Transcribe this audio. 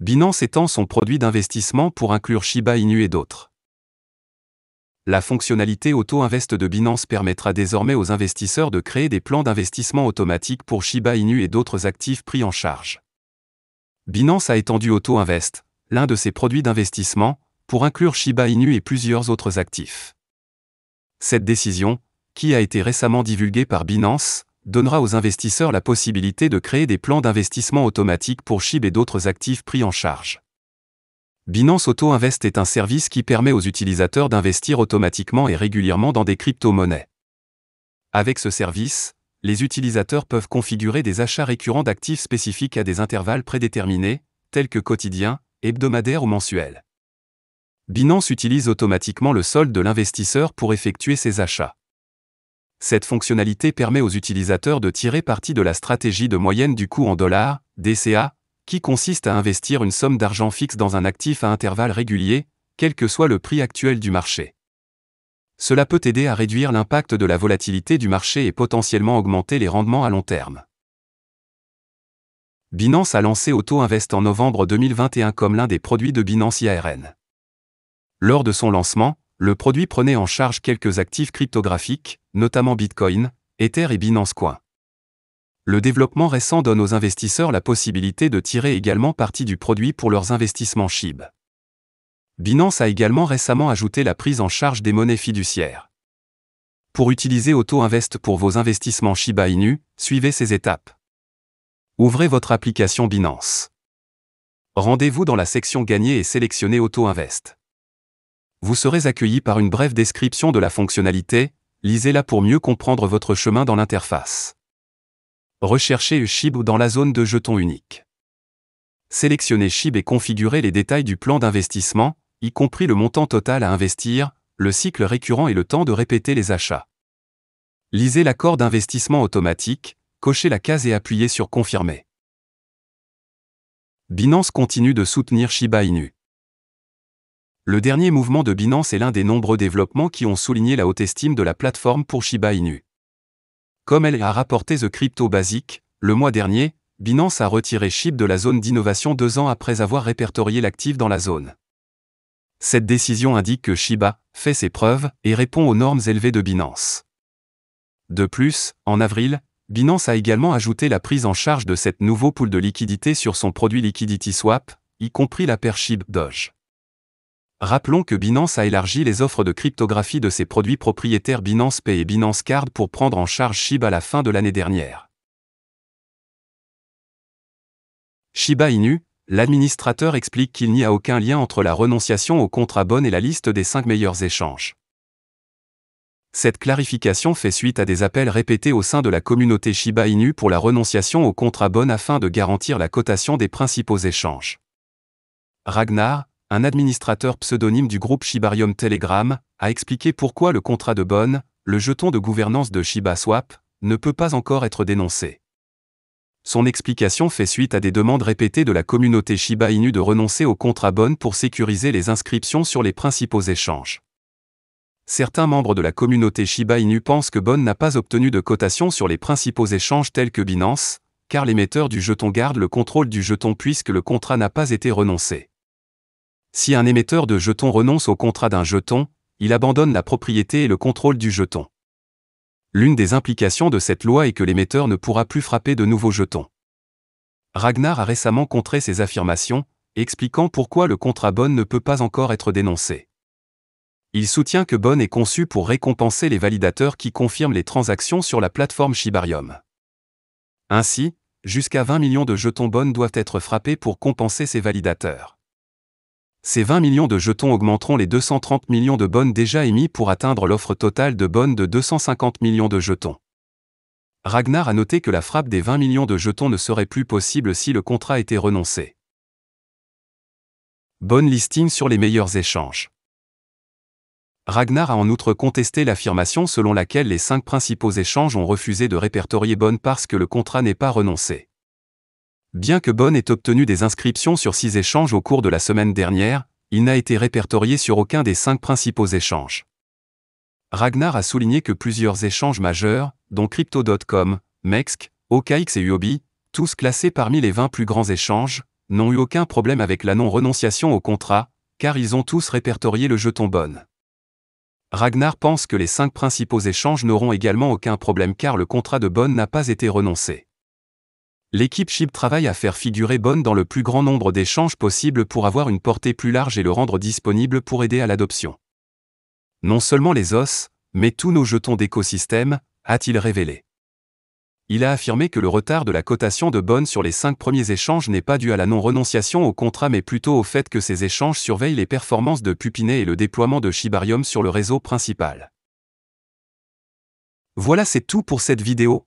Binance étend son produit d'investissement pour inclure Shiba Inu et d'autres. La fonctionnalité Auto-Invest de Binance permettra désormais aux investisseurs de créer des plans d'investissement automatiques pour Shiba Inu et d'autres actifs pris en charge. Binance a étendu Auto-Invest, l'un de ses produits d'investissement, pour inclure Shiba Inu et plusieurs autres actifs. Cette décision, qui a été récemment divulguée par Binance, donnera aux investisseurs la possibilité de créer des plans d'investissement automatiques pour SHIB et d'autres actifs pris en charge. Binance Auto Invest est un service qui permet aux utilisateurs d'investir automatiquement et régulièrement dans des crypto-monnaies. Avec ce service, les utilisateurs peuvent configurer des achats récurrents d'actifs spécifiques à des intervalles prédéterminés, tels que quotidiens, hebdomadaires ou mensuels. Binance utilise automatiquement le solde de l'investisseur pour effectuer ses achats. Cette fonctionnalité permet aux utilisateurs de tirer parti de la stratégie de moyenne du coût en dollars, DCA, qui consiste à investir une somme d'argent fixe dans un actif à intervalles réguliers, quel que soit le prix actuel du marché. Cela peut aider à réduire l'impact de la volatilité du marché et potentiellement augmenter les rendements à long terme. Binance a lancé AutoInvest en novembre 2021 comme l'un des produits de Binance IARN. Lors de son lancement, le produit prenait en charge quelques actifs cryptographiques, notamment Bitcoin, Ether et Binance Coin. Le développement récent donne aux investisseurs la possibilité de tirer également parti du produit pour leurs investissements SHIB. Binance a également récemment ajouté la prise en charge des monnaies fiduciaires. Pour utiliser AutoInvest pour vos investissements Shiba Inu, suivez ces étapes. Ouvrez votre application Binance. Rendez-vous dans la section Gagner et sélectionnez AutoInvest vous serez accueilli par une brève description de la fonctionnalité, lisez-la pour mieux comprendre votre chemin dans l'interface. Recherchez SHIB dans la zone de jetons uniques. Sélectionnez SHIB et configurez les détails du plan d'investissement, y compris le montant total à investir, le cycle récurrent et le temps de répéter les achats. Lisez l'accord d'investissement automatique, cochez la case et appuyez sur Confirmer. Binance continue de soutenir Shiba Inu. Le dernier mouvement de Binance est l'un des nombreux développements qui ont souligné la haute estime de la plateforme pour Shiba Inu. Comme elle a rapporté The Crypto Basic, le mois dernier, Binance a retiré SHIB de la zone d'innovation deux ans après avoir répertorié l'actif dans la zone. Cette décision indique que Shiba fait ses preuves et répond aux normes élevées de Binance. De plus, en avril, Binance a également ajouté la prise en charge de cette nouveau pool de liquidité sur son produit Liquidity Swap, y compris la paire SHIB Doge. Rappelons que Binance a élargi les offres de cryptographie de ses produits propriétaires Binance Pay et Binance Card pour prendre en charge Shiba à la fin de l'année dernière. Shiba Inu, l'administrateur explique qu'il n'y a aucun lien entre la renonciation au contrat bonne et la liste des 5 meilleurs échanges. Cette clarification fait suite à des appels répétés au sein de la communauté Shiba Inu pour la renonciation au contrat bonne afin de garantir la cotation des principaux échanges. Ragnar, un administrateur pseudonyme du groupe Shibarium Telegram, a expliqué pourquoi le contrat de bonne, le jeton de gouvernance de Swap, ne peut pas encore être dénoncé. Son explication fait suite à des demandes répétées de la communauté Shiba Inu de renoncer au contrat bonne pour sécuriser les inscriptions sur les principaux échanges. Certains membres de la communauté Shiba Inu pensent que bonne n'a pas obtenu de cotation sur les principaux échanges tels que Binance, car l'émetteur du jeton garde le contrôle du jeton puisque le contrat n'a pas été renoncé. Si un émetteur de jetons renonce au contrat d'un jeton, il abandonne la propriété et le contrôle du jeton. L'une des implications de cette loi est que l'émetteur ne pourra plus frapper de nouveaux jetons. Ragnar a récemment contré ces affirmations, expliquant pourquoi le contrat Bonne ne peut pas encore être dénoncé. Il soutient que Bonne est conçu pour récompenser les validateurs qui confirment les transactions sur la plateforme Shibarium. Ainsi, jusqu'à 20 millions de jetons Bonne doivent être frappés pour compenser ces validateurs ces 20 millions de jetons augmenteront les 230 millions de bonnes déjà émis pour atteindre l'offre totale de bonnes de 250 millions de jetons. Ragnar a noté que la frappe des 20 millions de jetons ne serait plus possible si le contrat était renoncé. Bonne listing sur les meilleurs échanges. Ragnar a en outre contesté l'affirmation selon laquelle les cinq principaux échanges ont refusé de répertorier bonnes parce que le contrat n'est pas renoncé. Bien que Bonn ait obtenu des inscriptions sur six échanges au cours de la semaine dernière, il n'a été répertorié sur aucun des cinq principaux échanges. Ragnar a souligné que plusieurs échanges majeurs, dont Crypto.com, MEXC, OKX et UOBI, tous classés parmi les 20 plus grands échanges, n'ont eu aucun problème avec la non-renonciation au contrat, car ils ont tous répertorié le jeton Bonne. Ragnar pense que les cinq principaux échanges n'auront également aucun problème car le contrat de Bonn n'a pas été renoncé. L'équipe SHIB travaille à faire figurer Bonne dans le plus grand nombre d'échanges possibles pour avoir une portée plus large et le rendre disponible pour aider à l'adoption. Non seulement les os, mais tous nos jetons d'écosystème, a-t-il révélé. Il a affirmé que le retard de la cotation de Bonne sur les cinq premiers échanges n'est pas dû à la non-renonciation au contrat mais plutôt au fait que ces échanges surveillent les performances de Pupinet et le déploiement de Shibarium sur le réseau principal. Voilà c'est tout pour cette vidéo,